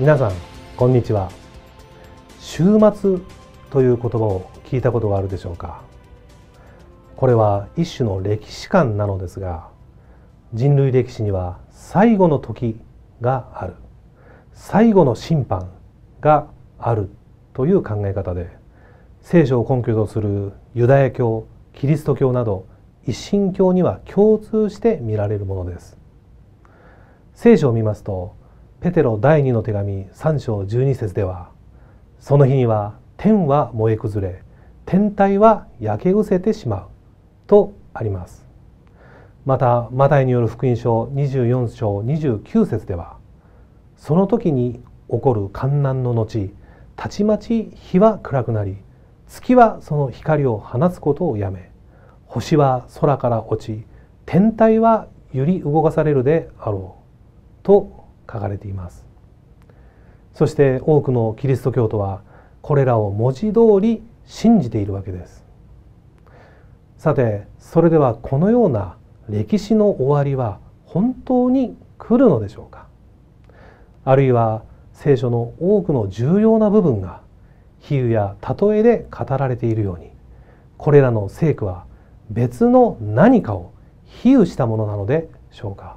皆さんこんにちは週末という言葉を聞いたことがあるでしょうかこれは一種の歴史観なのですが人類歴史には最後の時がある最後の審判があるという考え方で聖書を根拠とするユダヤ教キリスト教など一神教には共通して見られるものです聖書を見ますとペテロ第2の手紙3章12節ではその日には天は燃え崩れ天体は焼け伏せてしまうとありますまたマタイによる福音書24章29節ではその時に起こる観難の後たちまち日は暗くなり月はその光を放つことをやめ星は空から落ち天体は揺り動かされるであろうと書かれていますそして多くのキリスト教徒はこれらを文字通り信じているわけですさてそれではこのような歴史の終わりは本当に来るのでしょうかあるいは聖書の多くの重要な部分が比喩や例えで語られているようにこれらの聖句は別の何かを比喩したものなのでしょうか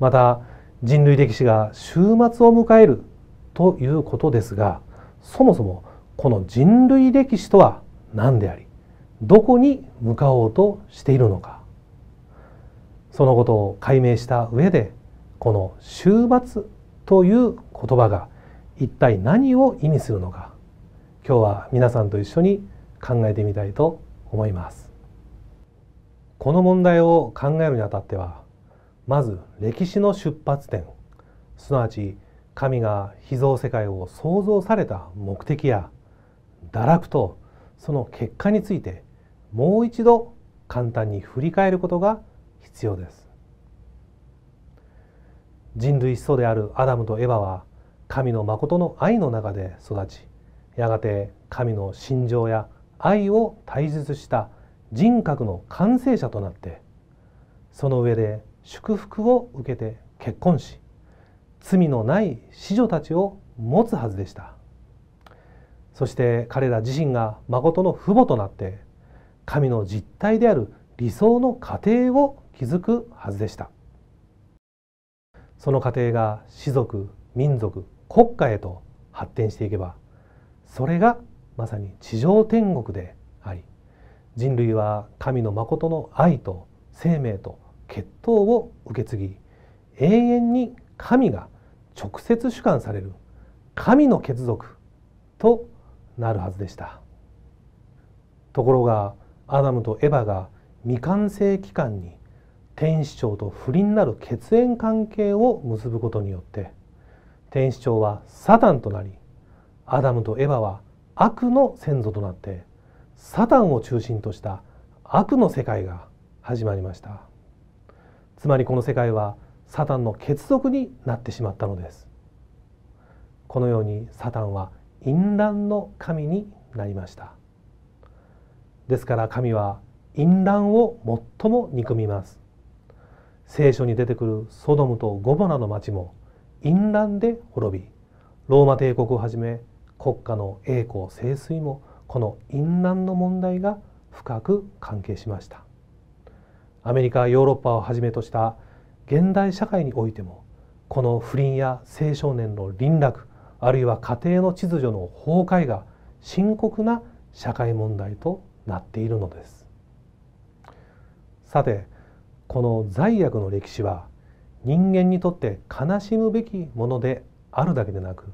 また人類歴史が終末を迎えるということですがそもそもこの人類歴史とは何でありどこに向かおうとしているのかそのことを解明した上でこの「終末」という言葉が一体何を意味するのか今日は皆さんと一緒に考えてみたいと思います。この問題を考えるにあたってはまず歴史の出発点すなわち神が秘蔵世界を創造された目的や堕落とその結果についてもう一度簡単に振り返ることが必要です人類思想であるアダムとエバは神の誠の愛の中で育ちやがて神の心情や愛を大切した人格の完成者となってその上で祝福を受けて結婚し罪のない子女たちを持つはずでしたそして彼ら自身が誠の父母となって神の実態である理想の家庭を築くはずでしたその家庭が士族民族国家へと発展していけばそれがまさに地上天国であり人類は神の誠の愛と生命と血統を受け継ぎ永遠に神が直接主管される神の血族となるはずでしたところがアダムとエバが未完成期間に天使長と不倫なる血縁関係を結ぶことによって天使長はサタンとなりアダムとエバは悪の先祖となってサタンを中心とした悪の世界が始まりました。つまりこの世界はサタンの結束になってしまったのですこのようにサタンは淫乱の神になりましたですから神は淫乱を最も憎みます聖書に出てくるソドムとゴボナの町も淫乱で滅びローマ帝国をはじめ国家の栄光盛衰もこの淫乱の問題が深く関係しましたアメリカヨーロッパをはじめとした現代社会においてもこの不倫や青少年の輪落あるいは家庭の秩序の崩壊が深刻な社会問題となっているのですさてこの罪悪の歴史は人間にとって悲しむべきものであるだけでなく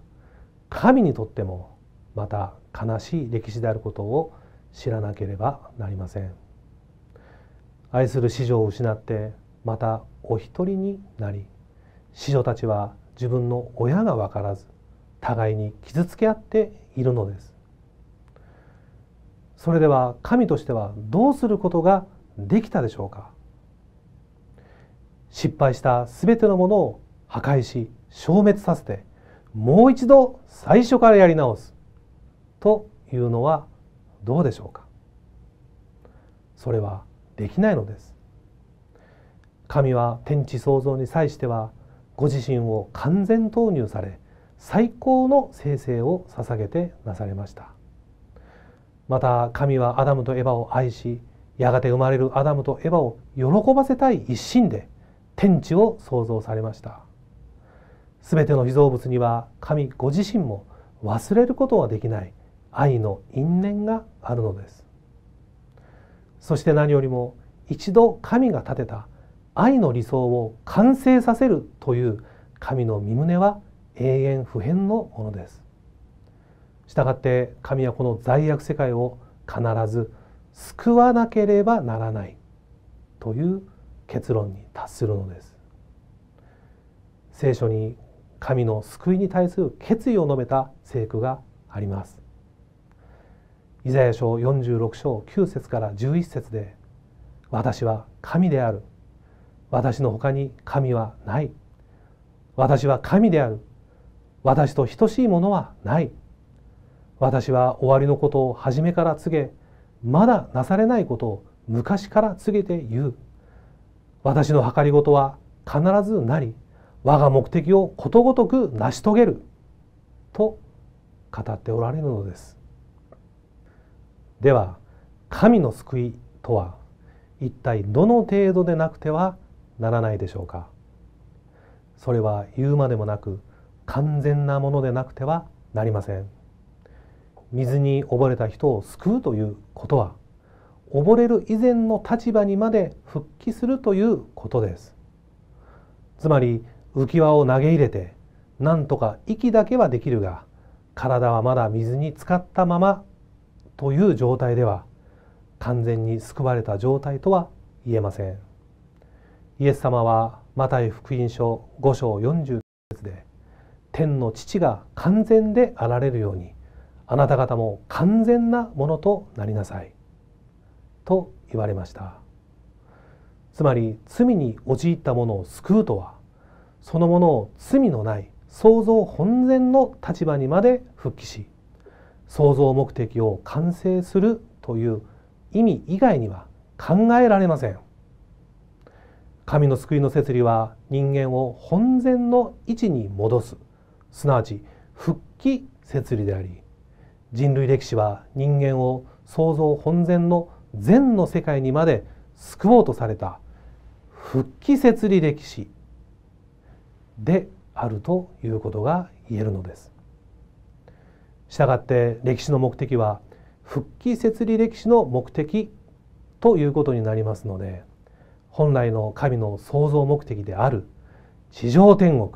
神にとってもまた悲しい歴史であることを知らなければなりません愛する子女を失ってまたお一人になり子女たちは自分の親が分からず互いに傷つけ合っているのですそれでは神としてはどうすることができたでしょうか失敗した全てのものを破壊し消滅させてもう一度最初からやり直すというのはどうでしょうかそれはできないのです神は天地創造に際してはご自身を完全投入され最高の生成を捧げてなされましたまた神はアダムとエバを愛しやがて生まれるアダムとエバを喜ばせたい一心で天地を創造されましたすべての被造物には神ご自身も忘れることはできない愛の因縁があるのですそして何よりも一度神が立てた愛の理想を完成させるという神の御胸は永遠不変のものですしたがって神はこの罪悪世界を必ず救わなければならないという結論に達するのです聖書に神の救いに対する決意を述べた聖句がありますイザヤ書46章9節から11節で「私は神である私のほかに神はない私は神である私と等しいものはない私は終わりのことを初めから告げまだなされないことを昔から告げて言う私の計りごとは必ずなり我が目的をことごとく成し遂げる」と語っておられるのですでは神の救いとは一体どの程度でなくてはならないでしょうかそれは言うまでもなく完全なものでなくてはなりません水に溺れた人を救うということは溺れる以前の立場にまで復帰するということですつまり浮き輪を投げ入れてなんとか息だけはできるが体はまだ水に浸かったままという状態では完全に救われた状態とは言えませんイエス様はマタイ福音書5章49節で天の父が完全であられるようにあなた方も完全なものとなりなさいと言われましたつまり罪に陥ったものを救うとはそのものを罪のない創造本然の立場にまで復帰し創造目的を完成するという意味以外には考えられません神の救いの摂理は人間を本然の位置に戻すすなわち復帰摂理であり人類歴史は人間を創造本然の善の世界にまで救おうとされた復帰摂理歴史であるということが言えるのですしたがって歴史の目的は復帰設理歴史の目的ということになりますので本来の神の創造目的である地上天国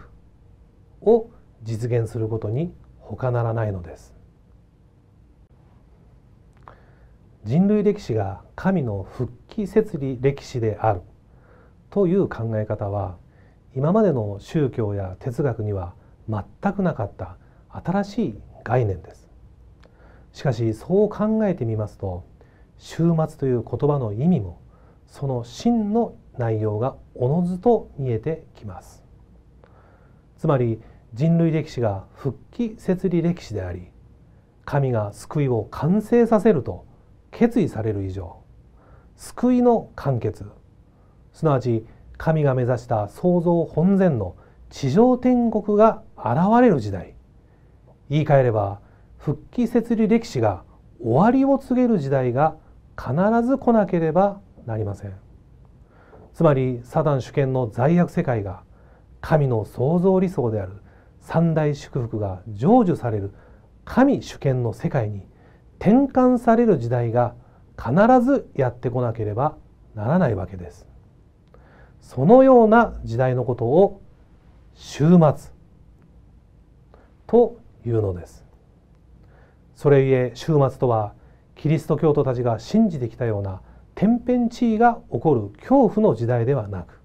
を実現することに他ならないのです人類歴史が神の復帰設理歴史であるという考え方は今までの宗教や哲学には全くなかった新しい概念ですしかしそう考えてみますと終末という言葉の意味もその真の内容がおのずと見えてきますつまり人類歴史が復帰設理歴史であり神が救いを完成させると決意される以上救いの完結すなわち神が目指した創造本然の地上天国が現れる時代言い換えれば復帰設理歴史が終わりを告げる時代が必ず来なければなりませんつまりサダン主権の罪悪世界が神の創造理想である三大祝福が成就される神主権の世界に転換される時代が必ずやってこなければならないわけですそのような時代のことを終末というのですそれゆえ終末とはキリスト教徒たちが信じてきたような天変地異が起こる恐怖の時代ではなく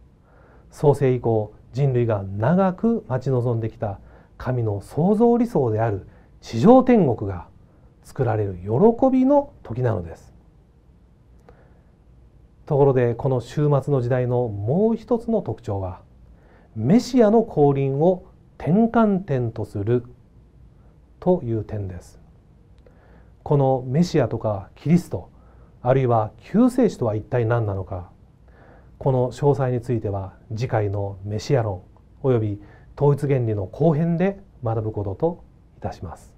創世以降人類が長く待ち望んできた神の創造理想である地上天国が作られる喜びの時なのですところでこの終末の時代のもう一つの特徴はメシアの降臨を転換点とするという点ですこのメシアとかキリストあるいは救世主とは一体何なのかこの詳細については次回のメシア論および統一原理の後編で学ぶことといたします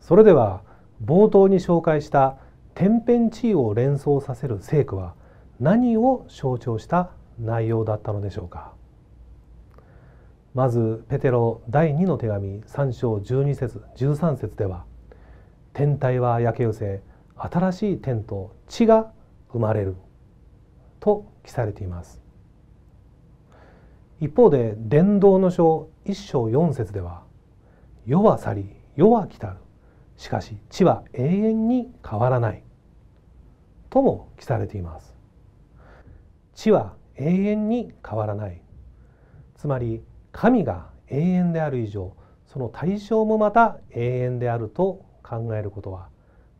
それでは冒頭に紹介した天変地異を連想させる聖句は何を象徴した内容だったのでしょうかまずペテロ第2の手紙3章12節13節では天体は焼け寄せ新しい天と地が生まれると記されています一方で伝道の書1章4節では「世は去り世は来たるしかし地は永遠に変わらない」とも記されています地は永遠に変わらないつまり神が永遠である以上その対象もまた永遠であると考えることは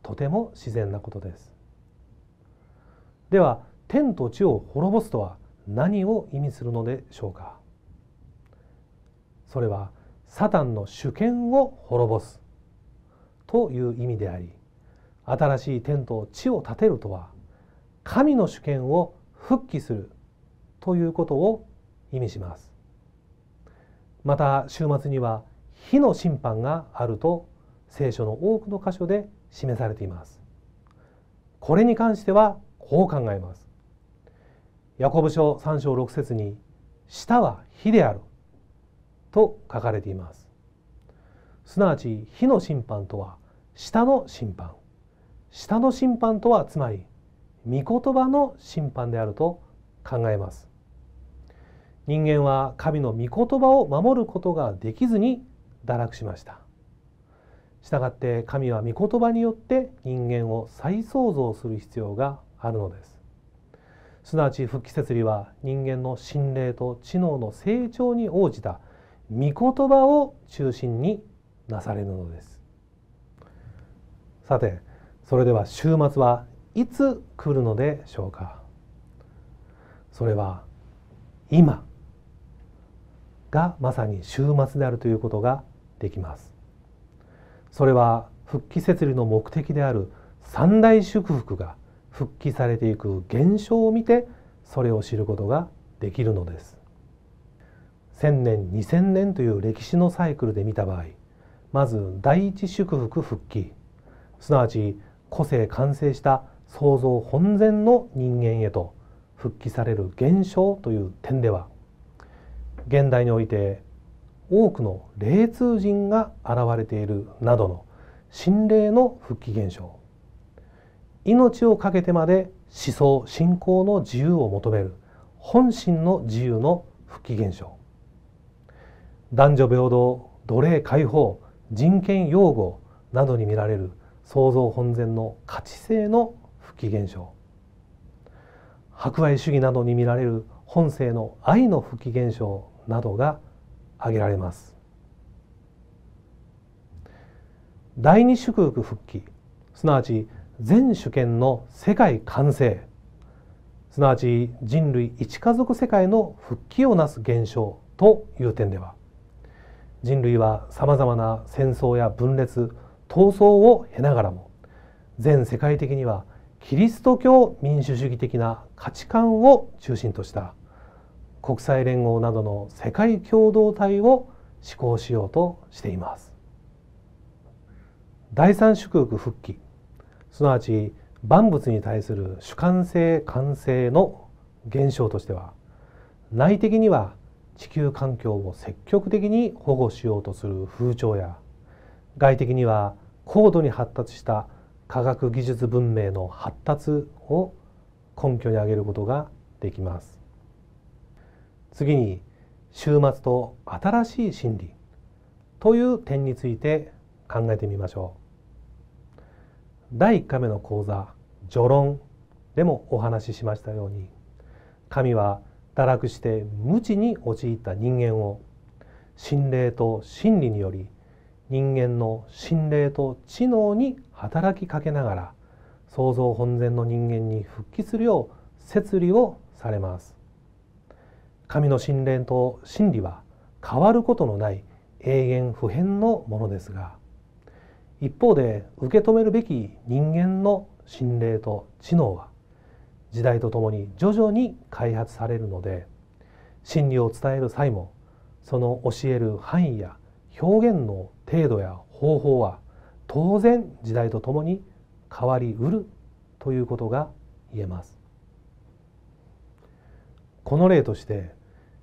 とても自然なことですでは天と地を滅ぼすとは何を意味するのでしょうかそれはサタンの主権を滅ぼすという意味であり新しい天と地を建てるとは神の主権を復帰するということを意味しますまた週末には火の審判があると聖書の多くの箇所で示されていますこれに関してはこう考えますヤコブ書3章6節に「舌は火である」と書かれていますすなわち火の審判とは舌の審判舌の審判とはつまり御言葉の審判であると考えます人間は神の御言葉を守ることができずに堕落しましたしたがって神は御言葉によって人間を再創造する必要があるのですすなわち復帰摂理は人間の心霊と知能の成長に応じた御言葉を中心になされるのですさてそれでは週末はいつ来るのでしょうかそれは今がまさに終末であるということができますそれは復帰摂理の目的である三大祝福が復帰されていく現象を見てそれを知ることができるのです千年2,000年という歴史のサイクルで見た場合まず第一祝福復帰すなわち個性完成した創造本然の人間へと復帰される現象という点では現代において多くの霊通人が現れているなどの心霊の復帰現象命を懸けてまで思想信仰の自由を求める本心の自由の復帰現象男女平等奴隷解放人権擁護などに見られる創造本然の価値性の復帰現象博愛主義などに見られる本性の愛の復帰現象などが挙げられます第二祝福復帰すなわち全主権の世界完成すなわち人類一家族世界の復帰をなす現象という点では人類はさまざまな戦争や分裂闘争を経ながらも全世界的にはキリスト教民主主義的な価値観を中心とした国際連合などの世界共同体を施行しようとしています第三祝福復帰すなわち万物に対する主観性感性の現象としては内的には地球環境を積極的に保護しようとする風潮や外的には高度に発達した科学技術文明の発達を根拠に挙げることができます次に終末と新しい真理という点について考えてみましょう第1回目の講座「序論」でもお話ししましたように神は堕落して無知に陥った人間を心霊と真理により人間の心霊と知能に働きかけながら創造本然の人間に復帰するよう摂理をされます神の神霊と真理は変わることのない永遠不変のものですが一方で受け止めるべき人間の心霊と知能は時代とともに徐々に開発されるので真理を伝える際もその教える範囲や表現の程度や方法は当然時代とともに変わりうるということが言えます。この例として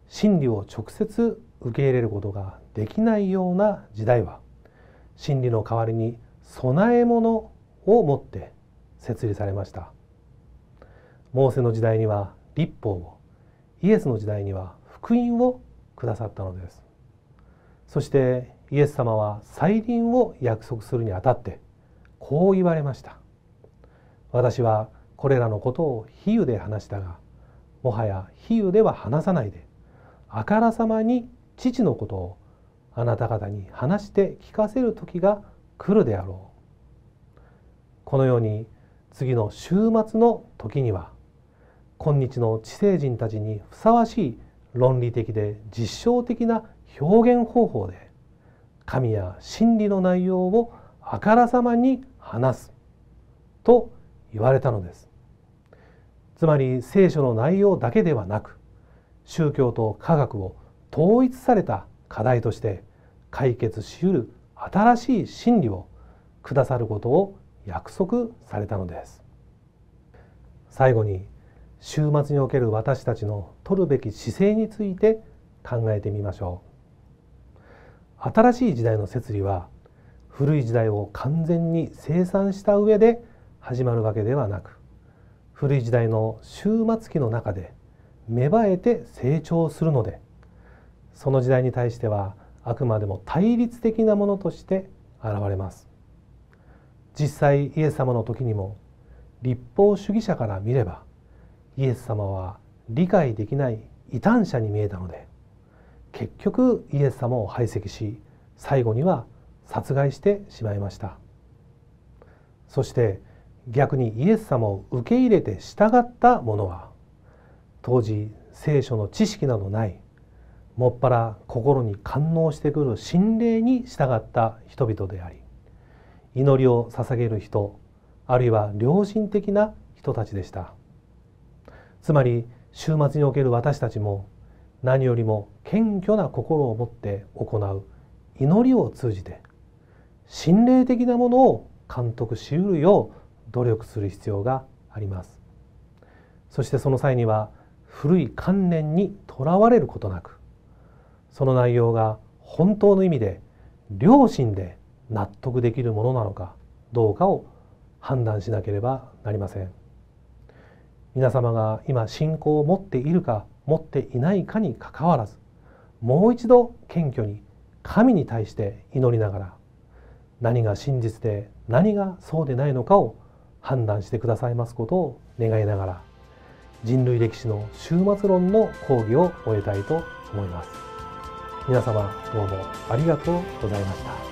真理を直接受け入れることができないような時代は真理の代わりに供え物を持って設立されましたモーセの時代には立法をイエスの時代には福音をくださったのですそしてイエス様は再臨を約束するにあたってこう言われました私はこれらのことを比喩で話したがもはや比喩では話さないであからさまに父のことをあなた方に話して聞かせる時が来るであろうこのように次の週末の時には今日の知性人たちにふさわしい論理的で実証的な表現方法で神や真理の内容をあからさまに話すと言われたのですつまり聖書の内容だけではなく宗教と科学を統一された課題として解決しうる新しい真理をくださることを約束されたのです最後に週末における私たちの取るべき姿勢について考えてみましょう新しい時代の摂理は古い時代を完全に清算した上で始まるわけではなく古い時代の終末期の中で芽生えて成長するのでその時代に対してはあくまでも対立的なものとして現れます実際イエス様の時にも立法主義者から見ればイエス様は理解できない異端者に見えたので結局イエス様を排斥し最後には殺害してしまいましたそして逆にイエス様を受け入れて従った者は当時聖書の知識などないもっぱら心に感応してくる心霊に従った人々であり祈りを捧げる人あるいは良心的な人たちでしたつまり週末における私たちも何よりも謙虚な心を持って行う祈りを通じて心霊的なものを監督しうるよう努力する必要がありますそしてその際には古い観念にとらわれることなくその内容が本当の意味で良心で納得できるものなのかどうかを判断しなければなりません皆様が今信仰を持っているか持っていないかにかかわらずもう一度謙虚に神に対して祈りながら何が真実で何がそうでないのかを判断してくださいますことを願いながら人類歴史の終末論の講義を終えたいと思います皆様どうもありがとうございました